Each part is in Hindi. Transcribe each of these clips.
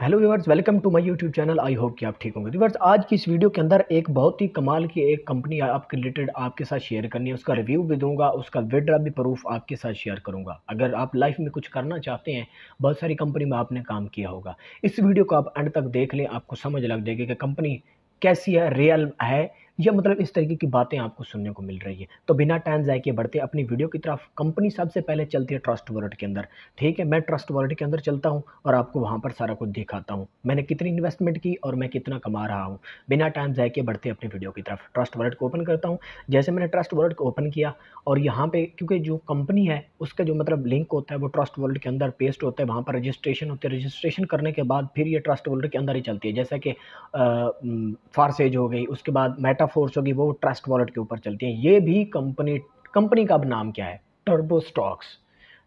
hello viewers welcome to my YouTube channel I hope कि आप ठीक होंगे व्यूवर्स आज की इस वीडियो के अंदर एक बहुत ही कमाल की एक कंपनी आपके रिलेटेड आपके साथ शेयर करनी है उसका रिव्यू भी दूंगा उसका विड्रा भी प्रूफ आपके साथ शेयर करूंगा अगर आप लाइफ में कुछ करना चाहते हैं बहुत सारी कंपनी में आपने काम किया होगा इस वीडियो को आप एंड तक देख लें आपको समझ लग जाएगी कि कंपनी कैसी है रियल है या मतलब इस तरीके की बातें आपको सुनने को मिल रही है तो बिना टाइम जाए के बढ़ते अपनी वीडियो की तरफ कंपनी सबसे पहले चलती है ट्रस्ट वॉलेट के अंदर ठीक है मैं ट्रस्ट वॉलेट के अंदर चलता हूँ और आपको वहाँ पर सारा कुछ दिखाता हूँ मैंने कितनी इन्वेस्टमेंट की और मैं कितना कमा रहा हूँ बिना टाइम जाए के बढ़ते अपनी वीडियो की तरफ ट्रस्ट वॉलेट को ओपन करता हूँ जैसे मैंने ट्रस्ट वॉलेट को ओपन किया और यहाँ पर क्योंकि जो कंपनी है उसका जो मतलब लिंक होता है वो ट्रस्ट वॉलेट के अंदर पेस्ट होता है वहाँ पर रजिस्ट्रेशन होती है रजिस्ट्रेशन करने के बाद फिर ये ट्रस्ट वॉलेट के अंदर ही चलती है जैसा कि फारसेज हो गई उसके बाद मेटा डेटा फोर्स होगी वो ट्रस्ट वॉलेट के ऊपर चलती है ये भी कंपनी कंपनी का अब नाम क्या है Turbo Stocks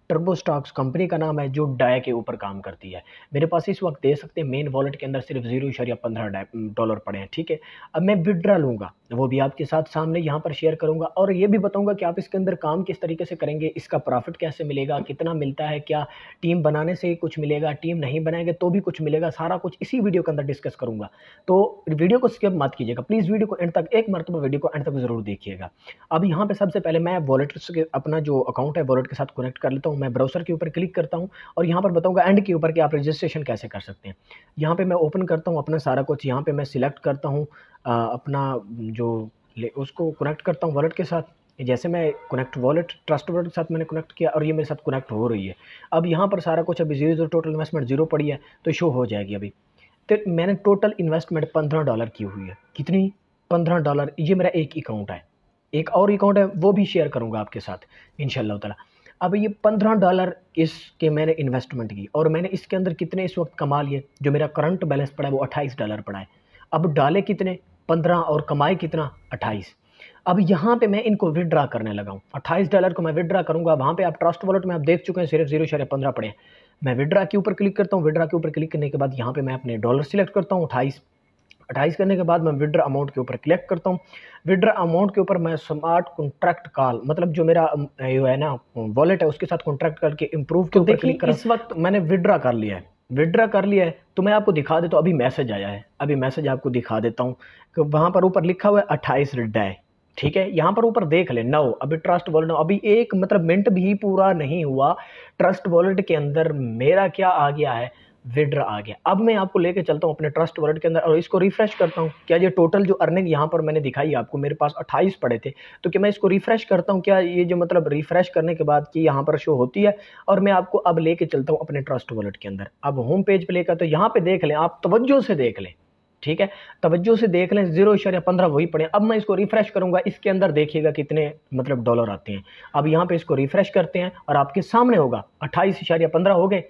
Turbo Stocks company का नाम है जो डाय के ऊपर काम करती है मेरे पास इस वक्त दे सकते हैं मेन वॉलेट के अंदर सिर्फ जीरो इशारिया पंद्रह डॉलर पड़े हैं ठीक है अब मैं विड्रा लूँगा वो भी आपके साथ सामने यहाँ पर शेयर करूँगा और ये भी बताऊँगा कि आप इसके अंदर काम किस तरीके से करेंगे इसका प्रॉफिट कैसे मिलेगा कितना मिलता है क्या टीम बनाने से कुछ मिलेगा टीम नहीं बनाएंगे तो भी कुछ मिलेगा सारा कुछ इसी वीडियो के अंदर डिस्कस करूँगा तो वीडियो को स्किप मत कीजिएगा प्लीज़ वीडियो को एंड तक एक मरतबा वीडियो को एंड तक ज़रूर देखिएगा अब यहाँ पर सबसे पहले मैं वॉलेट अपना जो अकाउंट है वॉलेट के साथ कनेक्ट कर लेता हूँ मैं ब्राउसर के ऊपर क्लिक करता हूँ और यहाँ पर बताऊँगा एंड के ऊपर कि आप रजिस्ट्रेशन कैसे कर सकते हैं यहाँ पर मैं ओपन करता हूँ अपना सारा कुछ यहाँ पर मैं सिलेक्ट करता हूँ अपना जो उसको कनेक्ट करता हूँ वॉलेट के साथ जैसे मैं कनेक्ट वॉलेट ट्रस्ट वॉलेट के साथ मैंने कनेक्ट किया और ये मेरे साथ कनेक्ट हो रही है अब यहाँ पर सारा कुछ अभी zero zero total investment zero पड़ी है तो शो हो जाएगी अभी तो मैंने टोटल इन्वेस्टमेंट पंद्रह डॉलर की हुई है कितनी पंद्रह डॉलर ये मेरा एक अकाउंट है एक और अकाउंट है वो भी शेयर करूँगा आपके साथ इन शाला अब ये पंद्रह डॉलर इसके मैंने इन्वेस्टमेंट की और मैंने इसके अंदर कितने इस वक्त कमा लिए जो मेरा करंट बैलेंस पड़ा है वो अट्ठाईस डॉलर पड़ा है अब डाले कितने पंद्रह और कमाए कितना अट्ठाईस अब यहाँ पे मैं इनको विदड्रा करने लगा हूँ अट्ठाईस डॉलर को मैं विदड्रा करूँगा वहाँ पे आप ट्रस्ट वॉलेट में आप देख चुके हैं सिर्फ जीरो शेयर पंद्रह पड़े हैं मैं विदड्रा के ऊपर क्लिक करता हूँ विड्रा के ऊपर क्लिक करने के बाद यहाँ पे मैं अपने डॉलर सेलेक्ट करता हूँ अट्ठाईस अट्ठाईस करने के बाद मैं विड्रा अमाउंट के ऊपर क्लिक करता हूँ विड्रा अमाउंट के ऊपर मैं स्मार्ट कॉन्ट्रैक्ट कॉल मतलब जो मेरा जो है ना वॉलेट है उसके साथ कॉन्ट्रैक्ट करके इम्प्रूव के तो ऊपर क्लिक कर इस वक्त मैंने विड्रा कर लिया है विड्रा कर लिया है तो मैं आपको दिखा देता हूँ अभी मैसेज आया है अभी मैसेज आपको दिखा देता हूँ कि वहाँ पर ऊपर लिखा हुआ है अट्ठाईस रिड्डा है ठीक है यहाँ पर ऊपर देख ले नौ अभी ट्रस्ट वॉलेट अभी एक मतलब मिनट भी पूरा नहीं हुआ ट्रस्ट वॉलेट के अंदर मेरा क्या आ गया है विड्रा आ गया अब मैं आपको लेके चलता हूँ अपने ट्रस्ट वर्ड के अंदर और इसको रिफ्रेश करता हूँ क्या ये टोटल जो अर्निंग यहाँ पर मैंने दिखाई आपको मेरे पास 28 पड़े थे तो क्या मैं इसको रिफ्रेश करता हूँ क्या ये जो मतलब रिफ्रेश करने के बाद कि यहाँ पर शो होती है और मैं आपको अब लेके चलता हूँ अपने ट्रस्ट वर्ड के अंदर अब होम पेज पर लेकर तो यहाँ पर देख लें आप तवज्जो से देख लें ठीक है तवज्जो से देख लें जीरो इशारे पंद्रह वही पड़े अब मैं इसको रिफ्रेश करूंगा इसके अंदर देखिएगा कितने मतलब डॉलर आते हैं अब यहाँ पे इसको रिफ्रेश करते हैं और आपके सामने होगा अट्ठाईस इशारे पंद्रह हो गए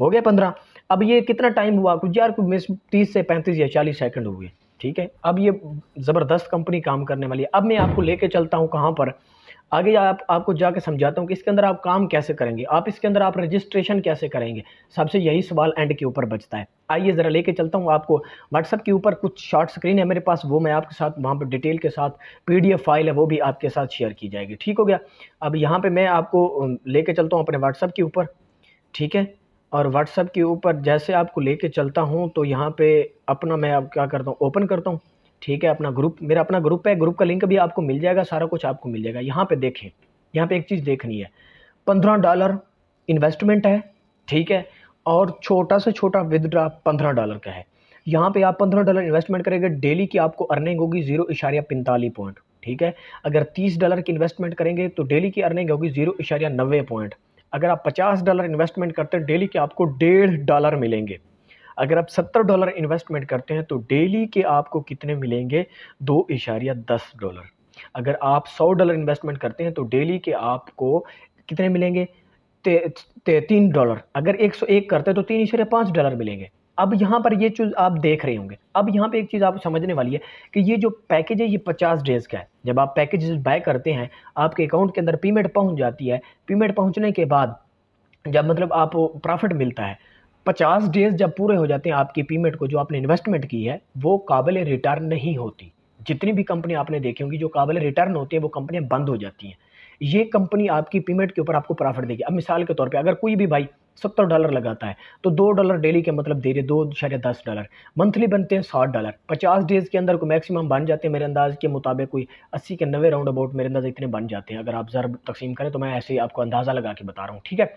हो गए पंद्रह अब ये कितना टाइम हुआ कुछ यार कुछ तीस से पैंतीस या चालीस सेकंड हुए ठीक है अब ये ज़बरदस्त कंपनी काम करने वाली है अब मैं आपको लेके चलता हूँ कहाँ पर आगे आप आपको जाके समझाता हूँ कि इसके अंदर आप काम कैसे करेंगे आप इसके अंदर आप रजिस्ट्रेशन कैसे करेंगे सबसे यही सवाल एंड के ऊपर बचता है आइए ज़रा लेके चलता हूँ आपको व्हाट्सअप के ऊपर कुछ शॉर्ट स्क्रीन है मेरे पास वो मैं आपके साथ वहाँ पर डिटेल के साथ पी फाइल है वो भी आपके साथ शेयर की जाएगी ठीक हो गया अब यहाँ पर मैं आपको ले चलता हूँ अपने व्हाट्सअप के ऊपर ठीक है और व्हाट्सअप के ऊपर जैसे आपको लेके चलता हूँ तो यहाँ पे अपना मैं अब क्या करता हूँ ओपन करता हूँ ठीक है अपना ग्रुप मेरा अपना ग्रुप है ग्रुप का लिंक भी आपको मिल जाएगा सारा कुछ आपको मिल जाएगा यहाँ पे देखें यहाँ पे एक चीज़ देखनी है पंद्रह डॉलर इन्वेस्टमेंट है ठीक है और छोटा से छोटा विदड्रा पंद्रह डॉलर का है यहाँ पे आप पंद्रह डॉलर इन्वेस्टमेंट करेंगे डेली की आपको अर्निंग होगी जीरो इशारिया पैंतालीस पॉइंट ठीक है अगर तीस डॉलर की इन्वेस्टमेंट करेंगे तो डेली की अर्निंग होगी जीरो इशारिया नब्बे पॉइंट अगर आप 50 डॉलर इन्वेस्टमेंट करते हैं डेली के आपको डेढ़ डॉलर मिलेंगे अगर आप 70 डॉलर इन्वेस्टमेंट करते हैं तो डेली के आपको कितने मिलेंगे दो इशारिया दस डॉलर अगर आप 100 डॉलर इन्वेस्टमेंट करते हैं तो डेली के आपको कितने मिलेंगे ते, ते, तीन डॉलर अगर 101 करते हैं तो तीन इशारे पाँच डॉलर मिलेंगे अब यहाँ पर ये चीज़ आप देख रहे होंगे अब यहाँ पे एक चीज़ आप समझने वाली है कि ये जो पैकेज है ये पचास डेज़ का है जब आप पैकेज बाय करते हैं आपके अकाउंट के अंदर पेमेंट पहुँच जाती है पेमेंट पहुँचने के बाद जब मतलब आप प्रॉफिट मिलता है पचास डेज़ जब पूरे हो जाते हैं आपकी पेमेंट को जो आपने इन्वेस्टमेंट की है वो काबिल रिटर्न नहीं होती जितनी भी कंपनी आपने देखी होंगी जो काबिल रिटर्न होती है वो कंपनियाँ बंद हो जाती हैं ये कंपनी आपकी पेमेंट के ऊपर आपको प्रॉफिट देगी अब मिसाल के तौर पे अगर कोई भी भाई सत्तर डॉलर लगाता है तो दो डॉलर डेली के मतलब धीरे दो शायद दस डॉलर मंथली बनते हैं साठ डॉलर पचास डेज़ के अंदर को मैक्सिमम बन जाते हैं मेरे अंदाज के मुताबिक कोई अस्सी के नवे राउंड अबाउट मेरे अंदाज इतने बन जाते हैं अगर आप ज़रा तकसीम करें तो मैं ऐसे ही आपको अंदाज़ा लगा के बता रहा हूँ ठीक है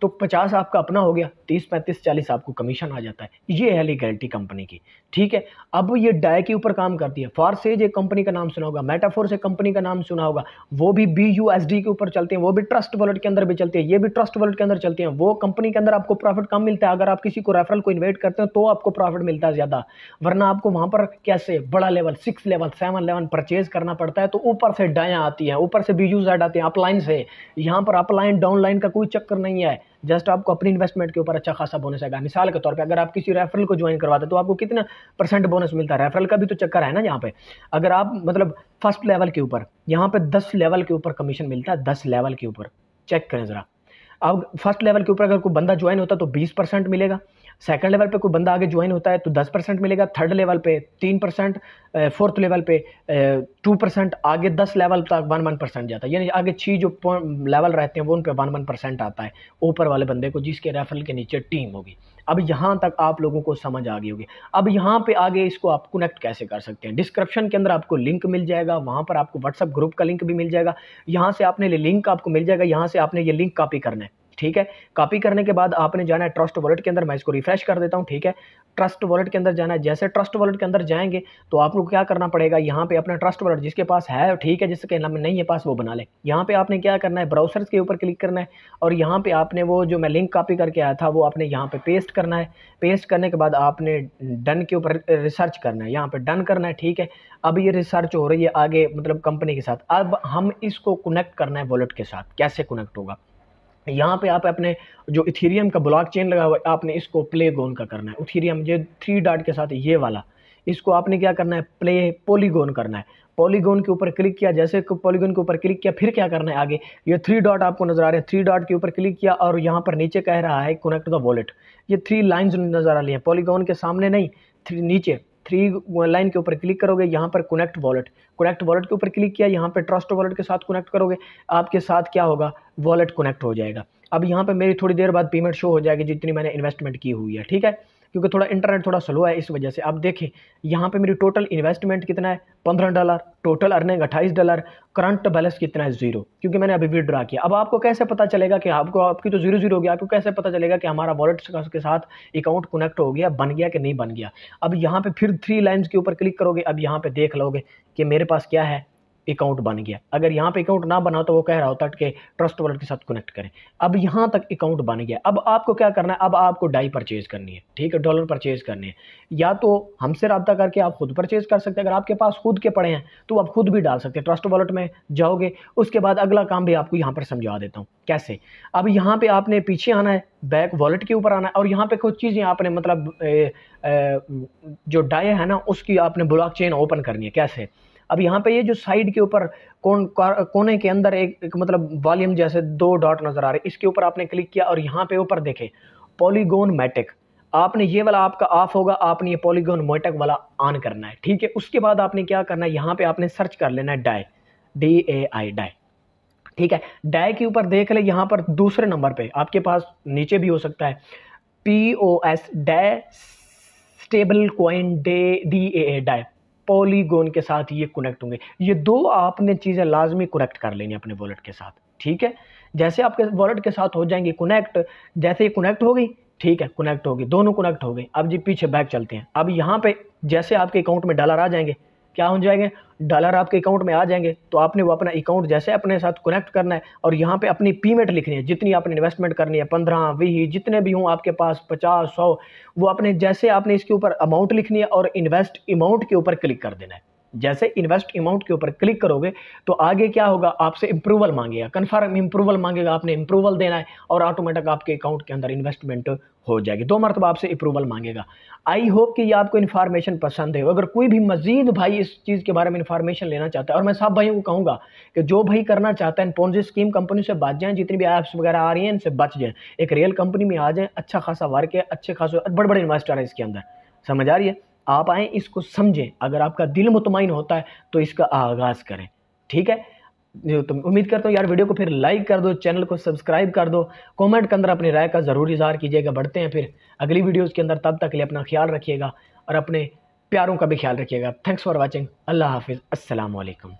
तो पचास आपका अपना हो गया तीस पैंतीस चालीस आपको कमीशन आ जाता है ये है लीगैलिटी कंपनी की ठीक है अब ये डाय के ऊपर काम करती है फॉर सेज एक कंपनी का नाम सुना होगा मेटाफोर्स एक कंपनी का नाम सुना होगा वो भी बी यू एस डी के ऊपर चलते हैं वो भी ट्रस्ट वॉलेट के अंदर भी चलते हैं ये भी ट्रस्ट वॉलेट के अंदर चलते हैं वो कंपनी के अंदर आपको प्रॉफिट कम मिलता है अगर आप किसी को रेफरल को इन्वेट करते हैं तो आपको प्रॉफिट मिलता है ज़्यादा वरना आपको वहाँ पर कैसे बड़ा level six level seven level purchase करना पड़ता है तो ऊपर से डायाँ आती हैं ऊपर से बी यू जेड आते हैं अपलाइन से यहाँ पर अपलाइन डाउनलाइन का कोई चक्कर नहीं है जस्ट आपको अपनी इन्वेस्टमेंट के ऊपर अच्छा खासा बोनस आएगा मिसाल के तौर पर अगर आप किसी रेफरल को ज्वाइन करवाते तो आपको कितना परसेंट बोनस मिलता है रेफरल का भी तो चक्कर है ना यहाँ पे अगर आप मतलब फर्स्ट लेवल के ऊपर यहाँ पे दस लेवल के ऊपर कमीशन मिलता है दस लेवल के ऊपर चेक करें ज़रा अब फर्स्ट लेवल के ऊपर अगर कोई बंदा ज्वाइन होता तो बीस परसेंट मिलेगा सेकंड लेवल पे कोई बंदा आगे ज्वाइन होता है तो दस परसेंट मिलेगा थर्ड लेवल पे तीन परसेंट फोर्थ लेवल पे टू परसेंट आगे दस लेवल तक वन वन परसेंट जाता है यानी आगे छः जो लेवल रहते हैं वो उन पर वन वन परसेंट आता है ऊपर वाले बंदे को जिसके रेफरल के नीचे टीम होगी अब यहाँ तक आप लोगों को समझ आ गई होगी अब यहाँ पे आगे इसको आप कनेक्ट कैसे कर सकते हैं डिस्क्रिप्शन के अंदर आपको लिंक मिल जाएगा वहाँ पर आपको व्हाट्सअप ग्रुप का लिंक भी मिल जाएगा यहाँ से आपने लिंक आपको मिल जाएगा यहाँ से आपने ये लिंक कॉपी करना है ठीक है कॉपी करने के बाद आपने जाना है ट्रस्ट वॉलेट के अंदर मैं इसको रिफ्रेश कर देता हूँ ठीक है ट्रस्ट वॉलेट के अंदर जाना है जैसे ट्रस्ट वॉलेट के अंदर जाएंगे तो आपको क्या करना पड़ेगा यहाँ पे अपना ट्रस्ट वॉलेट जिसके पास है ठीक है जिसके नाम नहीं है पास वो बना ले यहाँ पे आपने क्या करना है ब्राउसर के ऊपर क्लिक करना है और यहाँ पे आपने वो जो मैं लिंक कॉपी करके आया था वो आपने यहाँ पे पेस्ट करना है पेस्ट करने के बाद आपने डन के ऊपर रिसर्च करना है यहाँ पे डन करना है ठीक है अब ये रिसर्च हो रही है आगे मतलब कंपनी के साथ अब हम इसको कनेक्ट करना है वॉलेट के साथ कैसे कनेक्ट होगा यहाँ पे आप अपने जो इथीरियम का ब्लॉक चेन लगा हुआ है आपने इसको प्ले गोन का करना है इथीरियम जो थ्री डॉट के साथ ये वाला इसको आपने क्या करना है प्ले पॉलीगोन करना है पॉलीगोन के ऊपर क्लिक किया जैसे पॉलीगोन के ऊपर क्लिक किया फिर क्या करना है आगे ये थ्री डॉट आपको नजर आ रहे हैं थ्री डॉट के ऊपर क्लिक किया और यहाँ पर नीचे कह रहा है कनेक्ट द वॉलेट ये थ्री लाइन्स नजर आ रही है पॉलीगोन के सामने नहीं थ्री नीचे थ्री लाइन के ऊपर क्लिक करोगे यहाँ पर कनेक्ट वॉलेट कनेक्ट वॉलेट के ऊपर क्लिक किया यहाँ पर ट्रस्ट वॉलेट के साथ कनेक्ट करोगे आपके साथ क्या होगा वॉलेट कनेक्ट हो जाएगा अब यहाँ पर मेरी थोड़ी देर बाद पेमेंट शो हो जाएगी जितनी मैंने इन्वेस्टमेंट की हुई है ठीक है क्योंकि थोड़ा इंटरनेट थोड़ा स्लो है इस वजह से आप देखें यहाँ पे मेरी टोटल इन्वेस्टमेंट कितना है पंद्रह डॉलर टोटल अर्निंग अट्ठाईस डॉलर करंट बैलेंस कितना है जीरो क्योंकि मैंने अभी विड्रा किया अब आपको कैसे पता चलेगा कि आपको आपकी तो जीरो जीरो हो गया आपको कैसे पता चलेगा कि हमारा वॉलेट के साथ अकाउंट कनेक्ट हो गया बन गया कि नहीं बन गया अब यहाँ पर फिर थ्री लाइन्स के ऊपर क्लिक करोगे अब यहाँ पर देख लोगे कि मेरे पास क्या है अकाउंट बन गया अगर यहाँ पे अकाउंट ना बना तो वो कह रहा होता कि ट्रस्ट वॉलेट के साथ कनेक्ट करें अब यहाँ तक अकाउंट बन गया अब आपको क्या करना है अब आपको डाई परचेज़ करनी है ठीक है डॉलर परचेज़ करनी है या तो हमसे रबता करके आप खुद परचेज़ कर सकते हैं अगर आपके पास खुद के पड़े हैं तो आप खुद भी डाल सकते हैं ट्रस्ट वॉलेट में जाओगे उसके बाद अगला काम भी आपको यहाँ पर समझा देता हूँ कैसे अब यहाँ पर आपने पीछे आना है बैक वॉलेट के ऊपर आना है और यहाँ पर कुछ चीज़ें आपने मतलब जो डाई है ना उसकी आपने चेन ओपन करनी है कैसे अब यहाँ पे ये जो साइड के ऊपर कोन कोने के अंदर एक, एक मतलब वॉल्यूम जैसे दो डॉट नज़र आ रहे इसके ऊपर आपने क्लिक किया और यहाँ पे ऊपर देखें पॉलीगोन मैटिक आपने ये वाला आपका ऑफ होगा आपने ये पॉलीगोन मोटक वाला ऑन करना है ठीक है उसके बाद आपने क्या करना है यहाँ पे आपने सर्च कर लेना है Dai D A I Dai ठीक है डाई के ऊपर देख ले यहाँ पर दूसरे नंबर पे आपके पास नीचे भी हो सकता है P O S Dai stable coin Dai D A A Dai Polygon के साथ ये कनेक्ट होंगे ये दो आपने चीज़ें लाजमी कनेक्ट कर लेनी अपने वॉलेट के साथ ठीक है जैसे आपके वॉलेट के साथ हो जाएंगे कनेक्ट जैसे ये कनेक्ट हो गई ठीक है कनेक्ट हो गई दोनों कनेक्ट हो गए अब जी पीछे बैक चलते हैं अब यहाँ पे जैसे आपके अकाउंट में डॉलर आ जाएंगे क्या हो जाएंगे डॉलर आपके अकाउंट में आ जाएंगे तो आपने वो अपना अकाउंट जैसे अपने साथ कनेक्ट करना है और यहाँ पे अपनी पेमेंट लिखनी है जितनी आपने इन्वेस्टमेंट करनी है पंद्रह बीस जितने भी हों आपके पास पचास सौ वो अपने जैसे आपने इसके ऊपर अमाउंट लिखनी है और इन्वेस्ट अमाउंट के ऊपर क्लिक कर देना है जैसे इन्वेस्ट अमाउंट के ऊपर क्लिक करोगे तो आगे क्या होगा आपसे इंप्रूवल मांगेगा कन्फर्म इंप्रूवल मांगेगा आपने इंप्रूवल देना है और ऑटोमेटिक आपके अकाउंट के अंदर इन्वेस्टमेंट हो जाएगी दो मरतबा आपसे अप्रूवल मांगेगा आई होप कि ये आपको इन्फॉर्मेशन पसंद है अगर कोई भी मजीद भाई इस चीज़ के बारे में इन्फॉर्मेशन लेना चाहता है और मैं सब भाइयों को कहूँगा कि जो भाई करना चाहता है पोन्जी स्कीम कंपनी से बच जाएं जितनी भी ऐप्स वगैरह आ रही हैं इनसे बच जाएँ एक रियल कंपनी में आ जाएँ अच्छा खासा वर्क है अच्छे खास बड़े बड़े इन्वेस्टर हैं इसके अंदर समझ आ रही है आप आएँ इसको समझें अगर आपका दिल मुतमिन होता है तो इसका आगाज़ करें ठीक है जो तुम उम्मीद करता हूँ यार वीडियो को फिर लाइक कर दो चैनल को सब्सक्राइब कर दो कमेंट के अंदर अपनी राय का ज़रूर इजहार कीजिएगा बढ़ते हैं फिर अगली वीडियोज़ के अंदर तब तक के लिए अपना ख्याल रखिएगा और अपने प्यारों का भी ख्याल रखिएगा थैंक्स फॉर वॉचिंग अल्लाह हाफिज़ असलकम